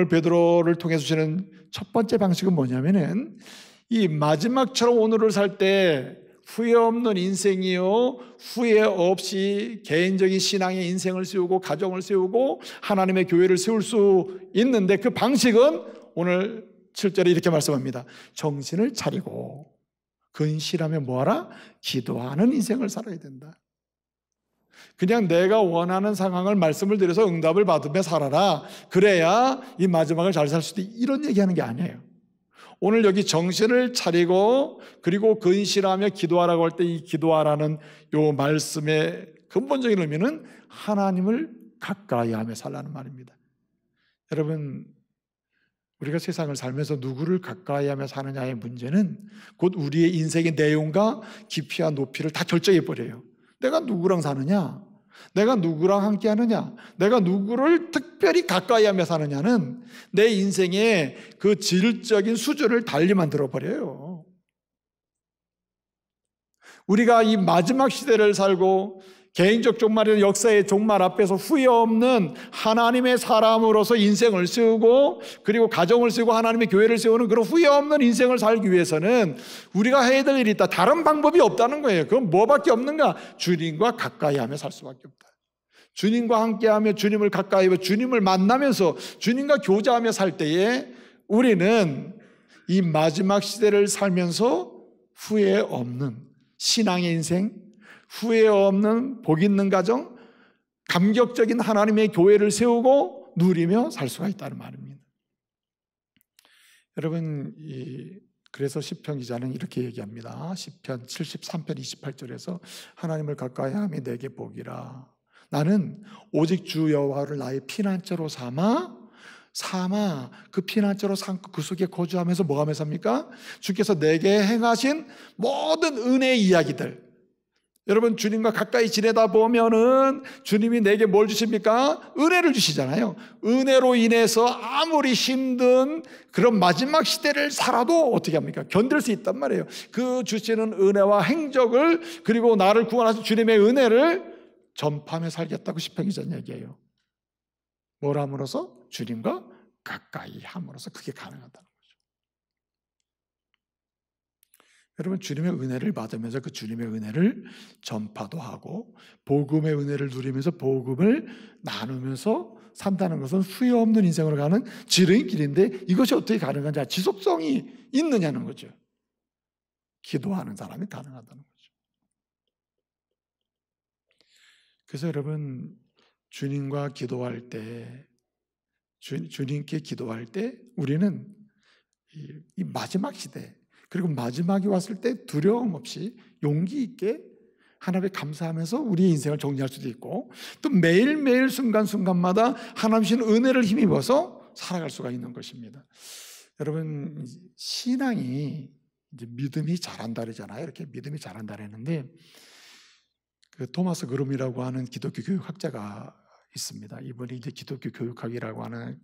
오늘 베드로를 통해서 주시는 첫 번째 방식은 뭐냐면은 이 마지막처럼 오늘을 살 때 후회 없는 인생이요 후회 없이 개인적인 신앙의 인생을 세우고 가정을 세우고 하나님의 교회를 세울 수 있는데 그 방식은 오늘 7절에 이렇게 말씀합니다. 정신을 차리고 근실하며 뭐하라 기도하는 인생을 살아야 된다. 그냥 내가 원하는 상황을 말씀을 드려서 응답을 받으며 살아라. 그래야 이 마지막을 잘 살 수도 이런 얘기하는 게 아니에요. 오늘 여기 정신을 차리고 그리고 근실하며 기도하라고 할 때 이 기도하라는 요 말씀의 근본적인 의미는 하나님을 가까이 하며 살라는 말입니다. 여러분 우리가 세상을 살면서 누구를 가까이 하며 사느냐의 문제는 곧 우리의 인생의 내용과 깊이와 높이를 다 결정해 버려요. 내가 누구랑 사느냐? 내가 누구랑 함께 하느냐? 내가 누구를 특별히 가까이 하며 사느냐는 내 인생의 그 질적인 수준을 달리 만들어 버려요. 우리가 이 마지막 시대를 살고 개인적 종말이나 역사의 종말 앞에서 후회 없는 하나님의 사람으로서 인생을 세우고 그리고 가정을 세우고 하나님의 교회를 세우는 그런 후회 없는 인생을 살기 위해서는 우리가 해야 될 일이 있다. 다른 방법이 없다는 거예요. 그건 뭐밖에 없는가? 주님과 가까이 하며 살 수밖에 없다. 주님과 함께하며 주님을 가까이 하며 주님을 만나면서 주님과 교제하며 살 때에 우리는 이 마지막 시대를 살면서 후회 없는 신앙의 인생, 후회 없는 복 있는 가정, 감격적인 하나님의 교회를 세우고 누리며 살 수가 있다는 말입니다. 여러분, 그래서 시편 기자는 이렇게 얘기합니다. 시편 73편 28절에서 하나님을 가까이 함이 내게 복이라. 나는 오직 주 여호와를 나의 피난처로 삼아 삼아 그 피난처로 삼그 속에 거주하면서 뭐하며 삽니까? 주께서 내게 행하신 모든 은혜의 이야기들 여러분 주님과 가까이 지내다 보면은 주님이 내게 뭘 주십니까? 은혜를 주시잖아요. 은혜로 인해서 아무리 힘든 그런 마지막 시대를 살아도 어떻게 합니까? 견딜 수 있단 말이에요. 그 주시는 은혜와 행적을 그리고 나를 구원하신 주님의 은혜를 전파하며 살겠다고 시편기자 얘기예요. 뭘 함으로써? 주님과 가까이 함으로써 그게 가능하다. 여러분 주님의 은혜를 받으면서 그 주님의 은혜를 전파도 하고 복음의 은혜를 누리면서 복음을 나누면서 산다는 것은 후회 없는 인생으로 가는 지름의 길인데 이것이 어떻게 가능한지 지속성이 있느냐는 거죠. 기도하는 사람이 가능하다는 거죠. 그래서 여러분 주님과 기도할 때 주, 주님께 기도할 때 우리는 이, 이 마지막 시대 그리고 마지막에 왔을 때 두려움 없이 용기 있게 하나님께 감사하면서 우리의 인생을 정리할 수도 있고 또 매일매일 순간순간마다 하나님신 은혜를 힘입어서 살아갈 수가 있는 것입니다. 여러분 신앙이 이제 믿음이 잘한다그러잖아요 이렇게 믿음이 잘한다그랬는데그 토마스 그룹이라고 하는 기독교 교육학자가 있습니다. 이번에 이제 기독교 교육학이라고 하는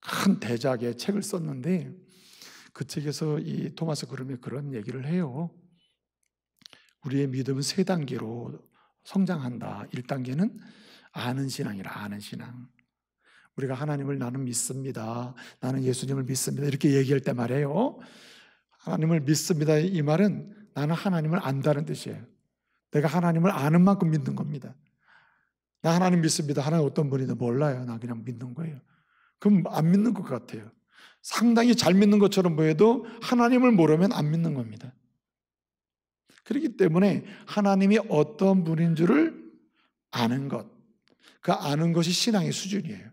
큰 대작의 책을 썼는데 그 책에서 이 토마스 그룹이 그런 얘기를 해요. 우리의 믿음은 세 단계로 성장한다. 1단계는 아는 신앙이라 아는 신앙. 우리가 하나님을 나는 믿습니다. 나는 예수님을 믿습니다. 이렇게 얘기할 때말이에요 하나님을 믿습니다. 이 말은 나는 하나님을 안다는 뜻이에요. 내가 하나님을 아는 만큼 믿는 겁니다. 나 하나님 믿습니다. 하나님 어떤 분이든 몰라요. 나 그냥 믿는 거예요. 그럼 안 믿는 것 같아요. 상당히 잘 믿는 것처럼 보여도 하나님을 모르면 안 믿는 겁니다. 그렇기 때문에 하나님이 어떤 분인 줄을 아는 것, 그 아는 것이 신앙의 수준이에요.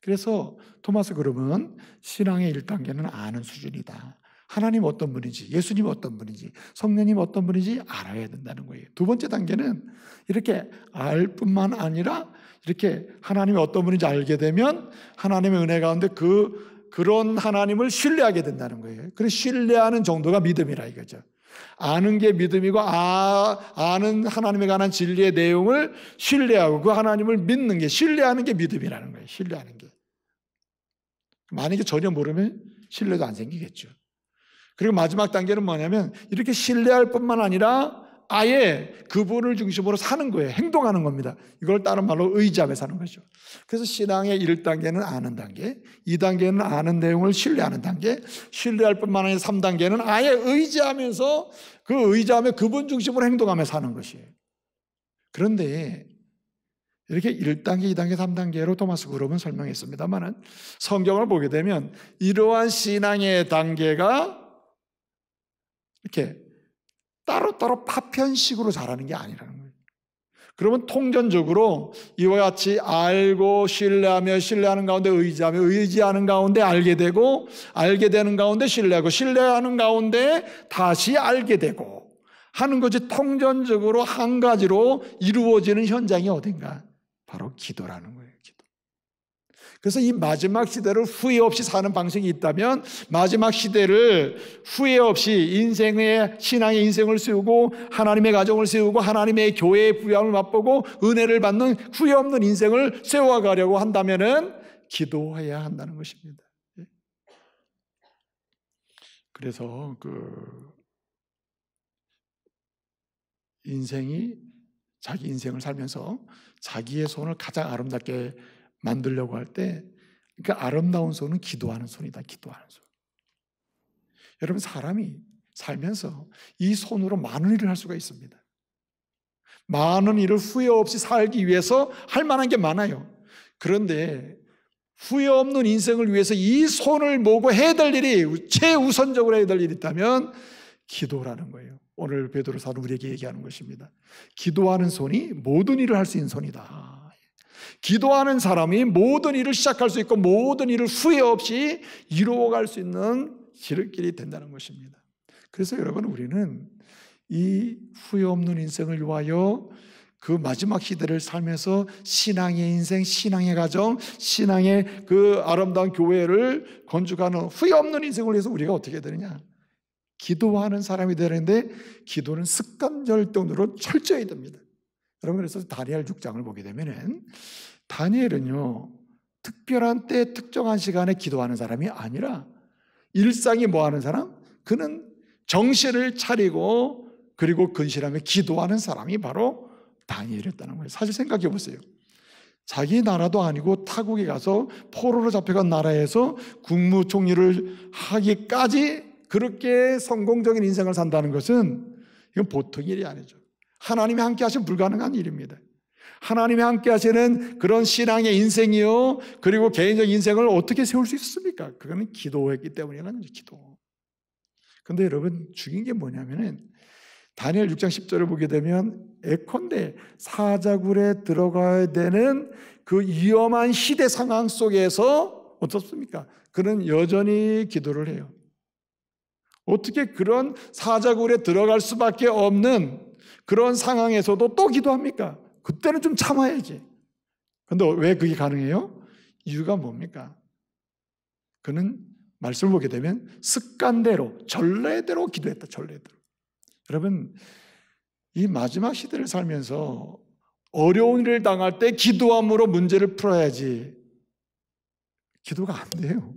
그래서 토마스 그룹은 신앙의 1단계는 아는 수준이다. 하나님 어떤 분인지, 예수님 어떤 분인지, 성령님 어떤 분인지 알아야 된다는 거예요. 두 번째 단계는 이렇게 알 뿐만 아니라 이렇게 하나님이 어떤 분인지 알게 되면 하나님의 은혜 가운데 그 그런 하나님을 신뢰하게 된다는 거예요. 그래 신뢰하는 정도가 믿음이라 이거죠. 아는 게 믿음이고 아, 아는 하나님에 관한 진리의 내용을 신뢰하고 그 하나님을 믿는 게 신뢰하는 게 믿음이라는 거예요. 신뢰하는 게. 만약에 전혀 모르면 신뢰도 안 생기겠죠. 그리고 마지막 단계는 뭐냐면 이렇게 신뢰할 뿐만 아니라 아예 그분을 중심으로 사는 거예요. 행동하는 겁니다. 이걸 다른 말로 의지하며 사는 거죠. 그래서 신앙의 1단계는 아는 단계, 2단계는 아는 내용을 신뢰하는 단계, 신뢰할 뿐만 아니라 3단계는 아예 의지하면서 그 의지하며 그분 중심으로 행동하며 사는 것이에요. 그런데 이렇게 1단계, 2단계, 3단계로 토마스 그룹은 설명했습니다만은 성경을 보게 되면 이러한 신앙의 단계가 이렇게 따로따로 파편식으로 자라는 게 아니라는 거예요. 그러면 통전적으로 이와 같이 알고 신뢰하며 신뢰하는 가운데 의지하며 의지하는 가운데 알게 되고 알게 되는 가운데 신뢰하고 신뢰하는 가운데 다시 알게 되고 하는 것이 통전적으로 한 가지로 이루어지는 현장이 어딘가 바로 기도라는 거예요. 그래서 이 마지막 시대를 후회 없이 사는 방식이 있다면 마지막 시대를 후회 없이 인생의 신앙의 인생을 세우고 하나님의 가정을 세우고 하나님의 교회의 부양을 맛보고 은혜를 받는 후회 없는 인생을 세워가려고 한다면은 기도해야 한다는 것입니다. 예. 그래서 그 인생이 자기 인생을 살면서 자기의 손을 가장 아름답게 만들려고 할 때, 그 아름다운 손은 기도하는 손이다. 기도하는 손. 여러분, 사람이 살면서 이 손으로 많은 일을 할 수가 있습니다. 많은 일을 후회 없이 살기 위해서 할 만한 게 많아요. 그런데 후회 없는 인생을 위해서 이 손을 모고 해야 될 일이 최우선적으로 해야 될 일이 있다면 기도라는 거예요. 오늘 베드로 사도 우리에게 얘기하는 것입니다. 기도하는 손이 모든 일을 할 수 있는 손이다. 기도하는 사람이 모든 일을 시작할 수 있고 모든 일을 후회 없이 이루어갈 수 있는 지름길이 된다는 것입니다. 그래서 여러분 우리는 이 후회 없는 인생을 위하여 그 마지막 시대를 살면서 신앙의 인생, 신앙의 가정, 신앙의 그 아름다운 교회를 건축하는 후회 없는 인생을 위해서 우리가 어떻게 되느냐? 기도하는 사람이 되는데 기도는 습관 절동으로 철저히 됩니다. 여러분 그래서 다니엘 6장을 보게 되면은 다니엘은요 특별한 때 특정한 시간에 기도하는 사람이 아니라 일상이 뭐 하는 사람? 그는 정신을 차리고 그리고 근실하며 기도하는 사람이 바로 다니엘이었다는 거예요. 사실 생각해 보세요. 자기 나라도 아니고 타국에 가서 포로로 잡혀간 나라에서 국무총리를 하기까지 그렇게 성공적인 인생을 산다는 것은 이건 보통 일이 아니죠. 하나님이 함께 하시면 불가능한 일입니다. 하나님이 함께 하시는 그런 신앙의 인생이요. 그리고 개인적 인생을 어떻게 세울 수 있습니까? 그거는 기도했기 때문이라는 거죠, 기도. 근데 여러분, 죽인 게 뭐냐면은 다니엘 6장 10절을 보게 되면 에컨대 사자굴에 들어가야 되는 그 위험한 시대 상황 속에서 어떻습니까? 그는 여전히 기도를 해요. 어떻게 그런 사자굴에 들어갈 수밖에 없는 그런 상황에서도 또 기도합니까? 그때는 좀 참아야지. 근데 왜 그게 가능해요? 이유가 뭡니까? 그는 말씀을 보게 되면 습관대로, 전례대로 기도했다, 전례대로. 여러분, 이 마지막 시대를 살면서 어려운 일을 당할 때 기도함으로 문제를 풀어야지. 기도가 안 돼요.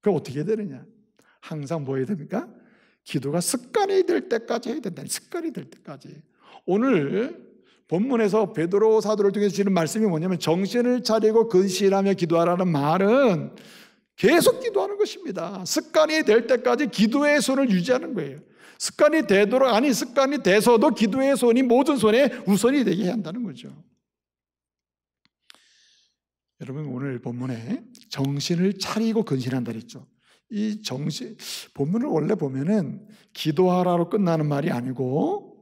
그럼 어떻게 되느냐? 항상 뭐 해야 됩니까? 기도가 습관이 될 때까지 해야 된다. 습관이 될 때까지. 오늘 본문에서 베드로 사도를 통해서 주는 말씀이 뭐냐면 정신을 차리고 근실하며 기도하라는 말은 계속 기도하는 것입니다. 습관이 될 때까지 기도의 손을 유지하는 거예요. 습관이 되도록 아니 습관이 돼서도 기도의 손이 모든 손에 우선이 되게 한다는 거죠. 여러분 오늘 본문에 정신을 차리고 근신한다 그랬죠. 이 정신, 본문을 원래 보면은 기도하라로 끝나는 말이 아니고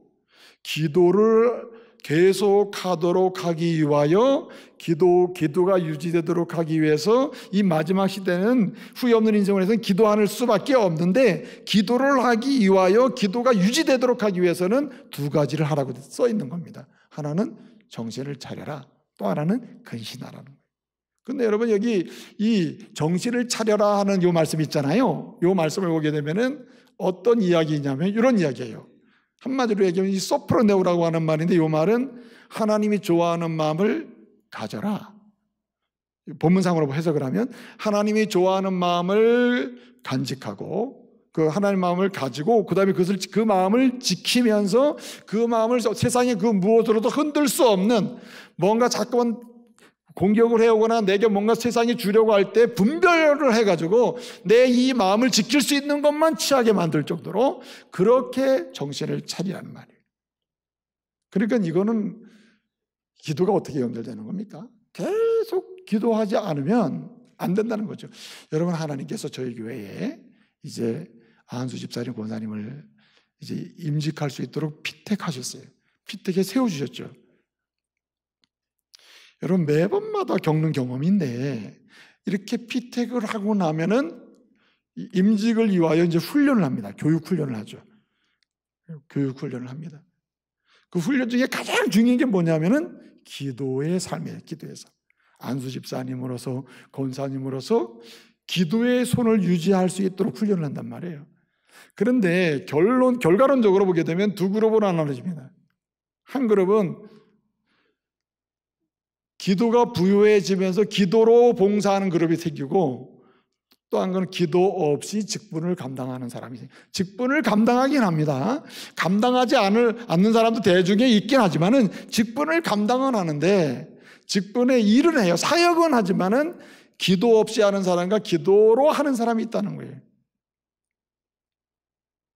기도를 계속하도록 하기 위하여 기도, 기도가 유지되도록 하기 위해서 이 마지막 시대는 후회 없는 인생을해서는 기도하는 수밖에 없는데 기도를 하기 위하여 기도가 유지되도록 하기 위해서는 두 가지를 하라고 써 있는 겁니다. 하나는 정신을 차려라. 또 하나는 근신하라는 근데 여러분 여기 이 정신을 차려라 하는 요 말씀 있잖아요. 요 말씀을 보게 되면은 어떤 이야기냐면 이런 이야기예요. 한마디로 얘기하면 이 소프로네오라고 하는 말인데 요 말은 하나님이 좋아하는 마음을 가져라. 본문상으로 해석을 하면 하나님이 좋아하는 마음을 간직하고 그 하나님 마음을 가지고 그다음에 그것을 그 마음을 지키면서 그 마음을 세상의 그 무엇으로도 흔들 수 없는 뭔가 자꾸만 공격을 해오거나 내게 뭔가 세상이 주려고 할 때 분별을 해가지고 내 이 마음을 지킬 수 있는 것만 취하게 만들 정도로 그렇게 정신을 차리란 말이에요. 그러니까 이거는 기도가 어떻게 연결되는 겁니까? 계속 기도하지 않으면 안 된다는 거죠. 여러분 하나님께서 저희 교회에 이제 안수 집사님 권사님을 이제 임직할 수 있도록 피택하셨어요. 피택에 세워주셨죠. 여러분 매번마다 겪는 경험인데 이렇게 피택을 하고 나면은 임직을 위하여 이제 훈련을 합니다. 교육 훈련을 하죠. 교육 훈련을 합니다. 그 훈련 중에 가장 중요한 게 뭐냐면은 기도의 삶이에요. 기도의 삶. 안수 집사님으로서 권사님으로서 기도의 손을 유지할 수 있도록 훈련을 한단 말이에요. 그런데 결론 결과론적으로 보게 되면 두 그룹으로 나눠집니다. 한 그룹은 기도가 부유해지면서 기도로 봉사하는 그룹이 생기고 또 한 건 기도 없이 직분을 감당하는 사람이 생겨. 직분을 감당하긴 합니다. 감당하지 않을, 않는 사람도 대중에 있긴 하지만은 직분을 감당은 하는데 직분의 일은 해요. 사역은 하지만은 기도 없이 하는 사람과 기도로 하는 사람이 있다는 거예요.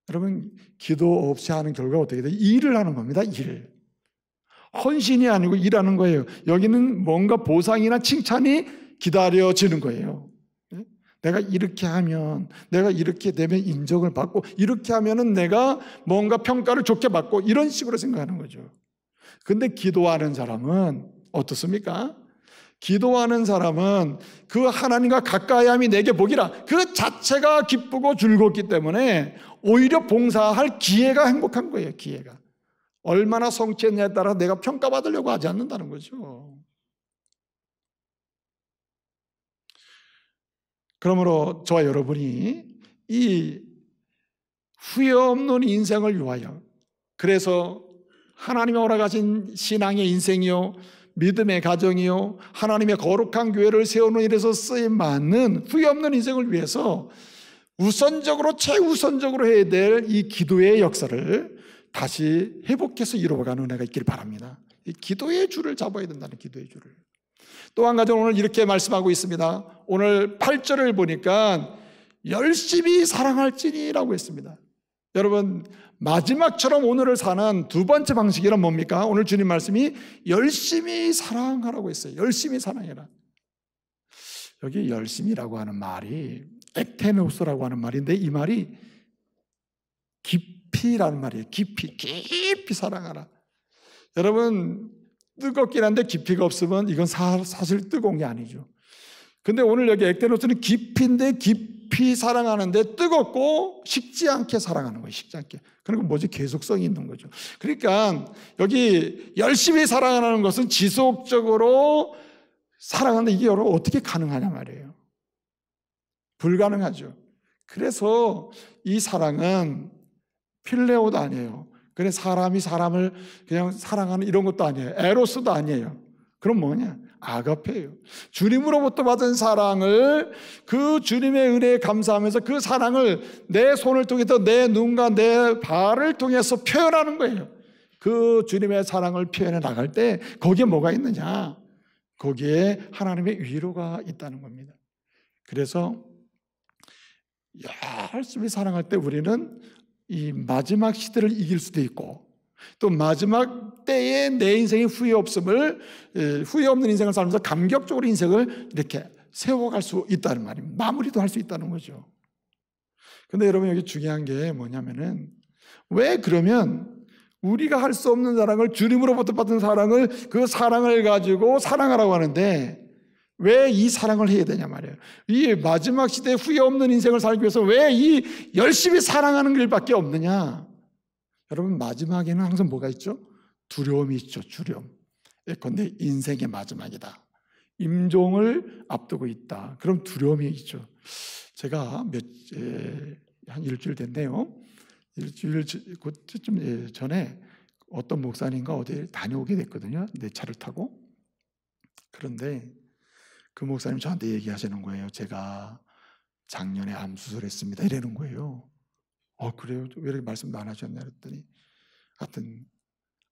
여러분, 기도 없이 하는 결과 가 어떻게 돼요? 일을 하는 겁니다. 일. 을 헌신이 아니고 일하는 거예요. 여기는 뭔가 보상이나 칭찬이 기다려지는 거예요. 예? 내가 이렇게 하면, 내가 이렇게 되면 인정을 받고, 이렇게 하면은 내가 뭔가 평가를 좋게 받고, 이런 식으로 생각하는 거죠. 근데 기도하는 사람은 어떻습니까? 기도하는 사람은 그 하나님과 가까이함이 내게 복이라 그 자체가 기쁘고 즐겁기 때문에 오히려 봉사할 기회가 행복한 거예요, 기회가. 얼마나 성취했냐에 따라 내가 평가받으려고 하지 않는다는 거죠. 그러므로 저와 여러분이 이 후회 없는 인생을 위하여 그래서 하나님의 허락하신 신앙의 인생이요 믿음의 가정이요 하나님의 거룩한 교회를 세우는 일에서 쓰임 맞는 후회 없는 인생을 위해서 우선적으로 최우선적으로 해야 될 이 기도의 역사를 다시 회복해서 이루어가는 은혜가 있길 바랍니다. 기도의 줄을 잡아야 된다는 기도의 줄을. 또 한 가지 오늘 이렇게 말씀하고 있습니다. 오늘 8절을 보니까 열심히 사랑할지니라고 했습니다. 여러분 마지막처럼 오늘을 사는 두 번째 방식이란 뭡니까? 오늘 주님 말씀이 열심히 사랑하라고 했어요. 열심히 사랑해라. 여기 열심이라고 하는 말이 액테메스라고 하는 말인데 이 말이 깊 깊이라는 말이에요. 깊이, 깊이 사랑하라. 여러분, 뜨겁긴 한데 깊이가 없으면 이건 사, 사실 뜨거운 게 아니죠. 근데 오늘 여기 액테노스는 깊인데 깊이 사랑하는데 뜨겁고 식지 않게 사랑하는 거예요. 식지 않게. 그리고 뭐지? 계속성이 있는 거죠. 그러니까 여기 열심히 사랑하는 것은 지속적으로 사랑하는데 이게 여러분 어떻게 가능하냐 말이에요. 불가능하죠. 그래서 이 사랑은 필레오도 아니에요. 그래 사람이 사람을 그냥 사랑하는 이런 것도 아니에요. 에로스도 아니에요. 그럼 뭐냐? 아가페예요. 주님으로부터 받은 사랑을 그 주님의 은혜에 감사하면서 그 사랑을 내 손을 통해서 내 눈과 내 발을 통해서 표현하는 거예요. 그 주님의 사랑을 표현해 나갈 때 거기에 뭐가 있느냐? 거기에 하나님의 위로가 있다는 겁니다. 그래서 열심히 사랑할 때 우리는 이 마지막 시대를 이길 수도 있고 또 마지막 때에 내 인생에 후회 없음을 후회 없는 인생을 살면서 감격적으로 인생을 이렇게 세워갈 수 있다는 말입니다. 마무리도 할 수 있다는 거죠. 근데 여러분 여기 중요한 게 뭐냐면은 왜 그러면 우리가 할 수 없는 사랑을 주님으로부터 받은 사랑을 그 사랑을 가지고 사랑하라고 하는데 왜이 사랑을 해야 되냐 말이에요. 이 마지막 시대에 후회 없는 인생을 살기 위해서 왜 이 열심히 사랑하는 길밖에 없느냐? 여러분 마지막에는 항상 뭐가 있죠? 두려움이 있죠. 두려움. 예컨대 인생의 마지막이다. 임종을 앞두고 있다. 그럼 두려움이 있죠. 제가 몇, 예, 한 일주일 됐네요. 일주일 쯤 예, 전에 어떤 목사님과 어디 다녀오게 됐거든요. 내 차를 타고. 그런데 그 목사님 저한테 얘기하시는 거예요. 제가 작년에 암 수술했습니다. 이러는 거예요. 어 그래요? 왜 이렇게 말씀도 안 하셨냐 그랬더니 하여튼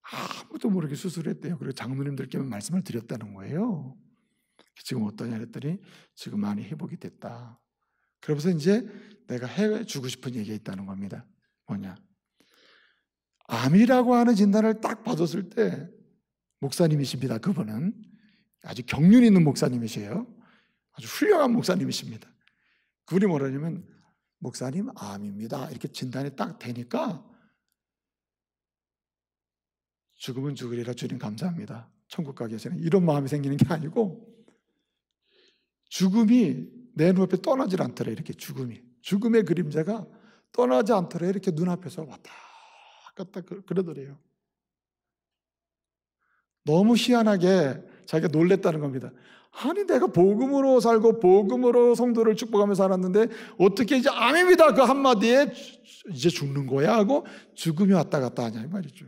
아무도 모르게 수술했대요. 그리고 장로님들께만 말씀을 드렸다는 거예요. 지금 어떠냐 그랬더니 지금 많이 회복이 됐다. 그러면서 이제 내가 해 주고 싶은 얘기가 있다는 겁니다. 뭐냐? 암이라고 하는 진단을 딱 받았을 때 목사님이십니다. 그분은 아주 경륜 있는 목사님이세요. 아주 훌륭한 목사님이십니다. 그분이 뭐라냐면 목사님 암입니다. 이렇게 진단이 딱 되니까 죽음은 죽으리라 주님 감사합니다. 천국 가 계시는 이런 마음이 생기는 게 아니고 죽음이 내 눈앞에 떠나질 않더라 이렇게 죽음이 죽음의 그림자가 떠나지 않더라 이렇게 눈앞에서 왔다 갔다 그, 그러더래요. 너무 희한하게 자기가 놀랬다는 겁니다. 아니 내가 복음으로 살고 복음으로 성도를 축복하며 살았는데 어떻게 이제 아닙니다그 한마디에 이제 죽는 거야 하고 죽음이 왔다 갔다 하냐 이 말이죠.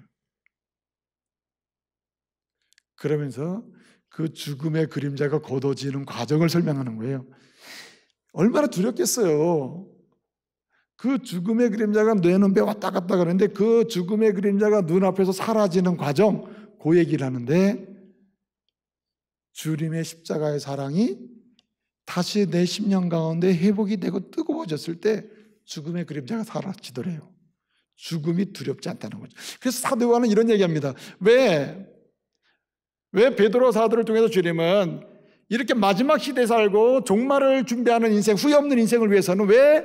그러면서 그 죽음의 그림자가 걷어지는 과정을 설명하는 거예요. 얼마나 두렵겠어요. 그 죽음의 그림자가 뇌 눈배 왔다 갔다 그러는데 그 죽음의 그림자가 눈앞에서 사라지는 과정, 그 얘기를 하는데 주님의 십자가의 사랑이 다시 내 10년 가운데 회복이 되고 뜨거워졌을 때 죽음의 그림자가 사라지더래요. 죽음이 두렵지 않다는 거죠. 그래서 사도요한은 이런 얘기합니다. 왜? 왜 베드로 사도를 통해서 주님은 이렇게 마지막 시대에 살고 종말을 준비하는 인생, 후회 없는 인생을 위해서는 왜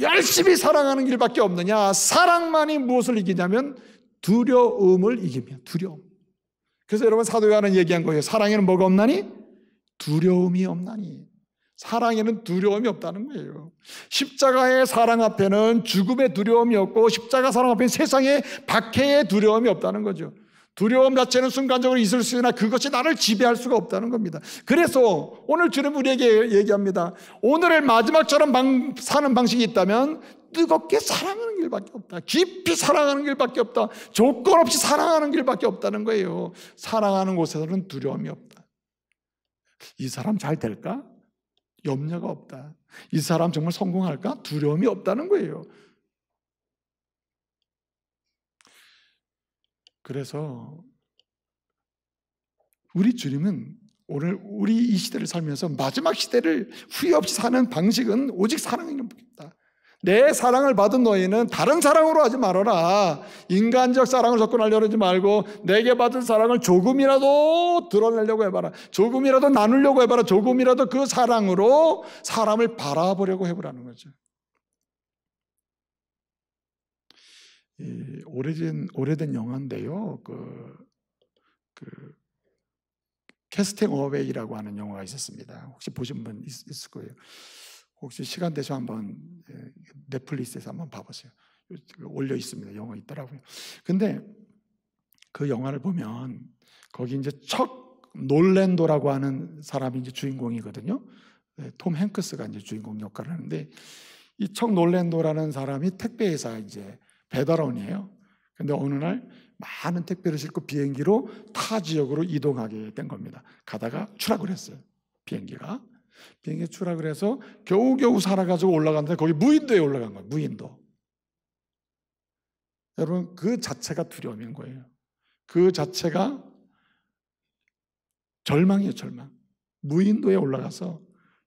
열심히 사랑하는 길밖에 없느냐? 사랑만이 무엇을 이기냐면 두려움을 이기면 두려움. 그래서 여러분 사도 요한은 얘기한 거예요. 사랑에는 뭐가 없나니? 두려움이 없나니. 사랑에는 두려움이 없다는 거예요. 십자가의 사랑 앞에는 죽음의 두려움이 없고 십자가 사랑 앞에는 세상의 박해의 두려움이 없다는 거죠. 두려움 자체는 순간적으로 있을 수 있으나 그것이 나를 지배할 수가 없다는 겁니다. 그래서 오늘 주님 우리에게 얘기합니다. 오늘을 마지막처럼 방, 사는 방식이 있다면 뜨겁게 사랑하는 길밖에 없다. 깊이 사랑하는 길밖에 없다. 조건 없이 사랑하는 길밖에 없다는 거예요. 사랑하는 곳에서는 두려움이 없다. 이 사람 잘 될까? 염려가 없다. 이 사람 정말 성공할까? 두려움이 없다는 거예요. 그래서 우리 주님은 오늘 우리 이 시대를 살면서 마지막 시대를 후회 없이 사는 방식은 오직 사랑이는 분이다. 내 사랑을 받은 너희는 다른 사랑으로 하지 말아라. 인간적 사랑을 접근하려고 하지 말고 내게 받은 사랑을 조금이라도 드러내려고 해봐라. 조금이라도 나누려고 해봐라. 조금이라도 그 사랑으로 사람을 바라보려고 해보라는 거죠. 이 오래된 오래된 영화인데요. 그, 그 캐스팅 어웨이라고 하는 영화가 있었습니다. 혹시 보신 분 있, 있을 거예요. 혹시 시간 되서 한번 예, 넷플릭스에서 한번 봐보세요. 올려 있습니다. 영화 있더라고요. 근데 그 영화를 보면 거기 이제 척 놀랜도라고 하는 사람이 이제 주인공이거든요. 예, 톰 행크스가 이제 주인공 역할을 하는데 이 척 놀랜도라는 사람이 택배회사 이제 배달원이에요. 근데 어느 날 많은 택배를 싣고 비행기로 타 지역으로 이동하게 된 겁니다. 가다가 추락을 했어요. 비행기가. 비행기 추락을 해서 겨우겨우 살아가지고 올라갔는데 거기 무인도에 올라간 거예요. 무인도. 여러분 그 자체가 두려움인 거예요. 그 자체가 절망이에요. 절망. 무인도에 올라가서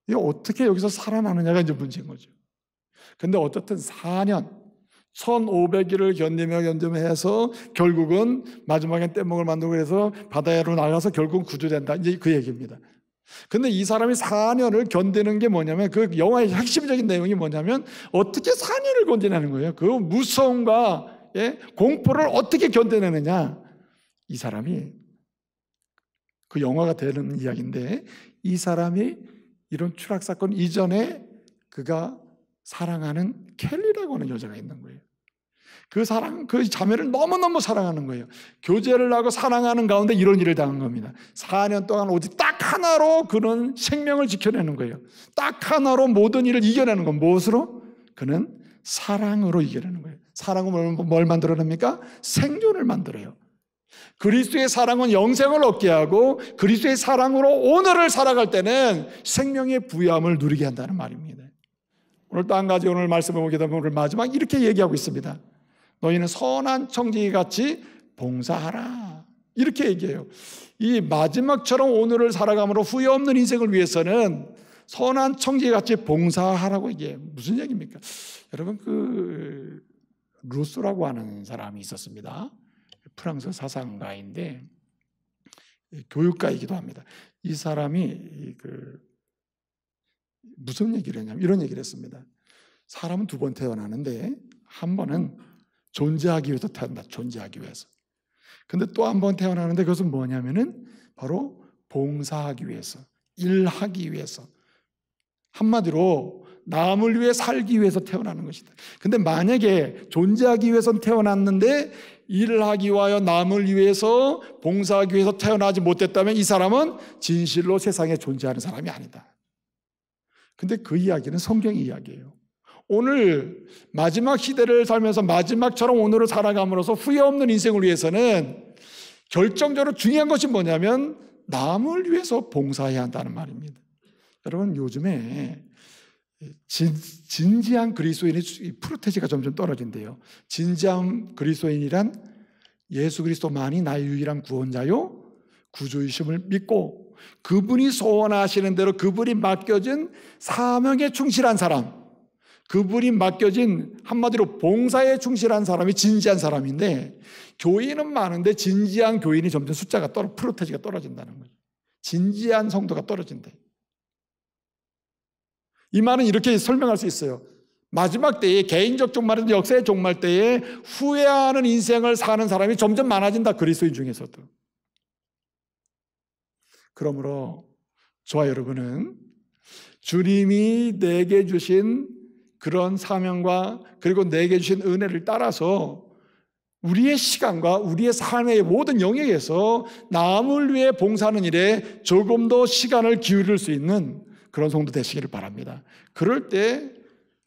이 어떻게 여기서 살아나느냐가 이제 문제인 거죠. 근데 어쨌든 4년 1500일을 견디며 견디며 해서 결국은 마지막엔 뗏목을 만들고 그래서 바다로 나가서 결국은 구조된다. 이제 그 얘기입니다. 근데 이 사람이 4년을 견디는 게 뭐냐면 그 영화의 핵심적인 내용이 뭐냐면 어떻게 4년을 견디냐는 거예요. 그 무서움과 예? 공포를 어떻게 견뎌내느냐. 이 사람이 그 영화가 되는 이야기인데 이 사람이 이런 추락 사건 이전에 그가 사랑하는 켈리라고 하는 여자가 있는 거예요. 그 사랑, 그 자매를 너무너무 사랑하는 거예요. 교제를 하고 사랑하는 가운데 이런 일을 당한 겁니다. 4년 동안 오직 딱 하나로 그는 생명을 지켜내는 거예요. 딱 하나로 모든 일을 이겨내는 건 무엇으로? 그는 사랑으로 이겨내는 거예요. 사랑은 뭘 만들어냅니까? 생존을 만들어요. 그리스도의 사랑은 영생을 얻게 하고 그리스도의 사랑으로 오늘을 살아갈 때는 생명의 부여함을 누리게 한다는 말입니다. 오늘 또한 가지 오늘 말씀을 보게 되면 오늘 마지막 이렇게 얘기하고 있습니다. 너희는 선한 청지기 같이 봉사하라. 이렇게 얘기해요. 이 마지막처럼 오늘을 살아감으로 후회 없는 인생을 위해서는 선한 청지기 같이 봉사하라고 이게 무슨 얘기입니까? 여러분 그 루소라고 하는 사람이 있었습니다. 프랑스 사상가인데 예, 교육가이기도 합니다. 이 사람이 그 무슨 얘기를 했냐면 이런 얘기를 했습니다. 사람은 두 번 태어나는데 한 번은 존재하기 위해서 태어난다. 존재하기 위해서. 근데 또 한번 태어나는데 그것은 뭐냐면은 바로 봉사하기 위해서, 일하기 위해서. 한마디로 남을 위해 살기 위해서 태어나는 것이다. 근데 만약에 존재하기 위해서 태어났는데 일을 하기 위하여 남을 위해서 봉사하기 위해서 태어나지 못했다면 이 사람은 진실로 세상에 존재하는 사람이 아니다. 근데 그 이야기는 성경 이야기예요. 오늘 마지막 시대를 살면서 마지막처럼 오늘을 살아감으로써 후회 없는 인생을 위해서는 결정적으로 중요한 것이 뭐냐면 남을 위해서 봉사해야 한다는 말입니다. 여러분 요즘에 진, 진지한 그리스도인의 프로테지가 점점 떨어진대요. 진지한 그리스도인이란 예수 그리스도만이 나의 유일한 구원자요 구조이심을 믿고 그분이 소원하시는 대로 그분이 맡겨진 사명에 충실한 사람 그분이 맡겨진 한마디로 봉사에 충실한 사람이 진지한 사람인데 교인은 많은데 진지한 교인이 점점 숫자가 떨어 프로테지가 떨어진다는 거죠. 진지한 성도가 떨어진다. 이 말은 이렇게 설명할 수 있어요. 마지막 때에 개인적 종말은 역사의 종말 때에 후회하는 인생을 사는 사람이 점점 많아진다 그리스도인 중에서도. 그러므로 저와 여러분은 주님이 내게 주신 그런 사명과 그리고 내게 주신 은혜를 따라서 우리의 시간과 우리의 삶의 모든 영역에서 남을 위해 봉사하는 일에 조금 더 시간을 기울일 수 있는 그런 성도 되시기를 바랍니다. 그럴 때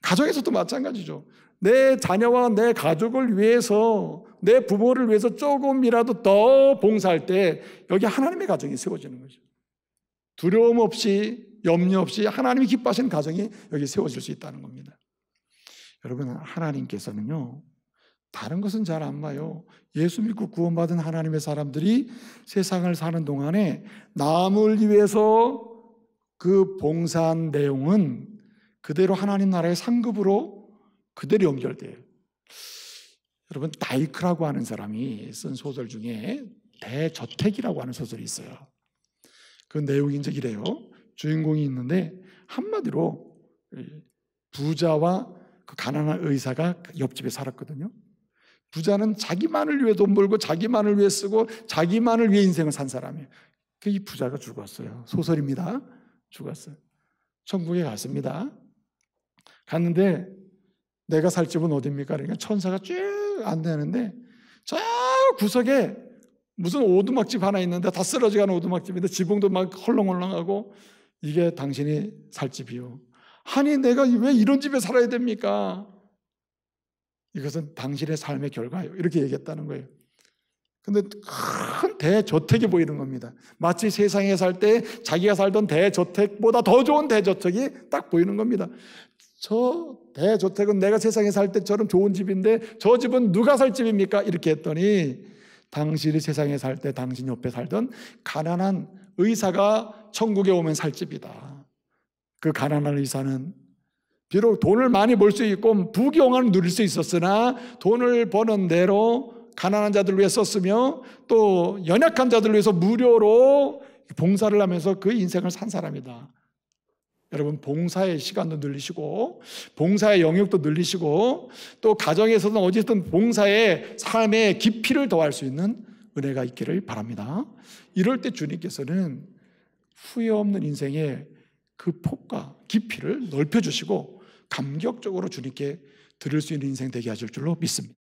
가정에서도 마찬가지죠. 내 자녀와 내 가족을 위해서 내 부모를 위해서 조금이라도 더 봉사할 때 여기 하나님의 가정이 세워지는 거죠. 두려움 없이 염려 없이 하나님이 기뻐하시는 가정이 여기 세워질 수 있다는 겁니다. 여러분 하나님께서는요 다른 것은 잘 안 봐요. 예수 믿고 구원받은 하나님의 사람들이 세상을 사는 동안에 남을 위해서 그 봉사한 내용은 그대로 하나님 나라의 상급으로 그대로 연결돼요. 여러분 다이크라고 하는 사람이 쓴 소설 중에 대저택이라고 하는 소설이 있어요. 그 내용이 이제 이래요. 주인공이 있는데 한마디로 부자와 그 가난한 의사가 그 옆집에 살았거든요. 부자는 자기만을 위해 돈 벌고 자기만을 위해 쓰고 자기만을 위해 인생을 산 사람이에요. 이 부자가 죽었어요. 소설입니다. 죽었어요. 천국에 갔습니다. 갔는데 내가 살 집은 어디입니까? 그러니까 천사가 쭉 안내하는데 저 구석에 무슨 오두막집 하나 있는데 다 쓰러져가는 오두막집인데 지붕도 막 헐렁헐렁하고 이게 당신이 살 집이요. 아니, 내가 왜 이런 집에 살아야 됩니까? 이것은 당신의 삶의 결과예요. 이렇게 얘기했다는 거예요. 근데 큰 대저택이 보이는 겁니다. 마치 세상에 살 때 자기가 살던 대저택보다 더 좋은 대저택이 딱 보이는 겁니다. 저 대저택은 내가 세상에 살 때처럼 좋은 집인데 저 집은 누가 살 집입니까? 이렇게 했더니 당신이 세상에 살 때 당신 옆에 살던 가난한 의사가 천국에 오면 살 집이다. 그 가난한 의사는 비록 돈을 많이 벌 수 있고 부경을 누릴 수 있었으나 돈을 버는 대로 가난한 자들 위해 썼으며 또 연약한 자들 위해서 무료로 봉사를 하면서 그 인생을 산 사람이다. 여러분 봉사의 시간도 늘리시고 봉사의 영역도 늘리시고 또 가정에서든 어디든 봉사의 삶의 깊이를 더할 수 있는 은혜가 있기를 바랍니다. 이럴 때 주님께서는 후회 없는 인생에 그 폭과 깊이를 넓혀주시고 감격적으로 주님께 들을 수 있는 인생 되게 하실 줄로 믿습니다.